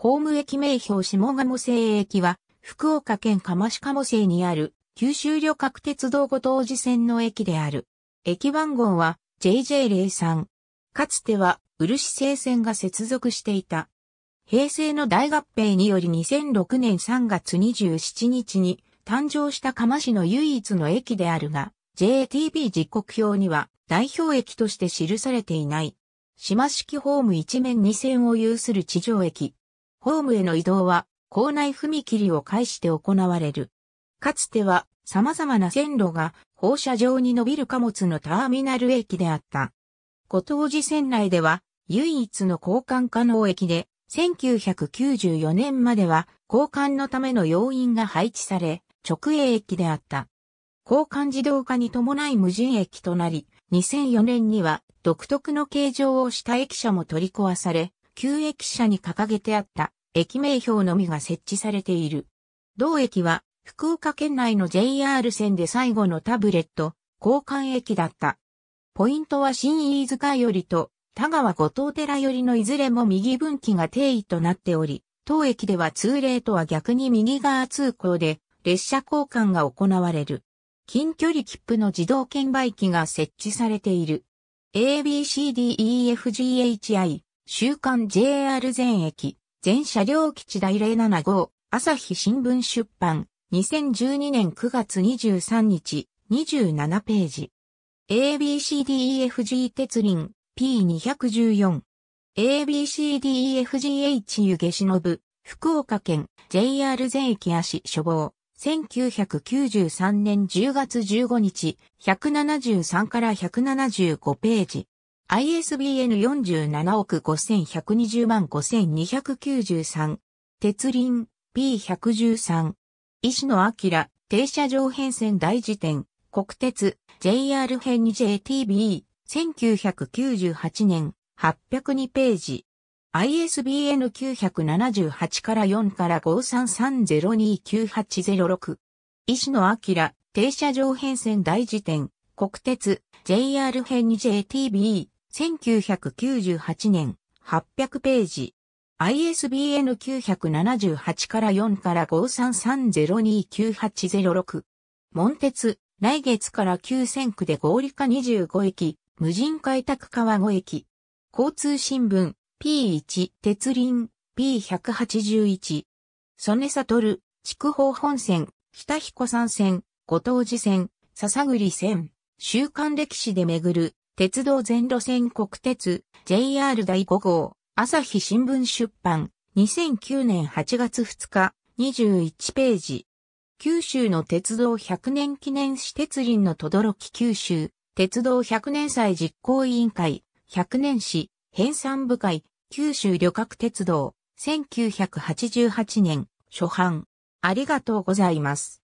ホーム駅名標下鴨西駅は、福岡県釜石鴨西にある、九州旅客鉄道後当時線の駅である。駅番号は JJ03。かつては、漆製線が接続していた。平成の大合併により2006年3月27日に誕生した釜市の唯一の駅であるが、JTB 時刻表には代表駅として記されていない。島式ホーム一面二線を有する地上駅。ホームへの移動は校内踏切を介して行われる。かつては様々な線路が放射状に伸びる貨物のターミナル駅であった。ご当時線内では唯一の交換可能駅で、1994年までは交換のための要員が配置され、直営駅であった。交換自動化に伴い無人駅となり、2004年には独特の形状をした駅舎も取り壊され、旧駅舎に掲げてあった駅名標のみが設置されている。同駅は福岡県内の JR 線で最後のタブレット交換駅だった。ポイントは新飯塚よりと田川五島寺よりのいずれも右分岐が定位となっており、当駅では通例とは逆に右側通行で列車交換が行われる。近距離切符の自動券売機が設置されている。ABCDEFGHI 週刊 JR 全駅、全車両基地第075号、朝日新聞出版、2012年9月23日、27ページ。ABCDEFG 鉄輪 P214。ABCDEFGH 湯下忍、福岡県 JR 全駅足処方。1993年10月15日、173から175ページ。ISBN 47億5120万5293。鉄輪 P113。石野明、停車場変遷大辞典。国鉄 JR 編 JTB。1998年802ページ。ISBN 978から4から53302980。石野明、停車場変遷大辞典。国鉄 JR 編 JTB。1998年、800ページ。ISBN 978から4から53302980。門鉄、来月から急千区で合理化25駅、無人開拓川5駅。交通新聞、P1、鉄輪、P181。曽根悟、筑豊本線、北彦山線、後藤寺線、笹栗線、週刊歴史で巡る、鉄道全路線国鉄 JR 第5号朝日新聞出版2009年8月2日21ページ九州の鉄道100年記念私鉄林の轟九州鉄道100年祭実行委員会100年史編纂部会九州旅客鉄道1988年初版ありがとうございます。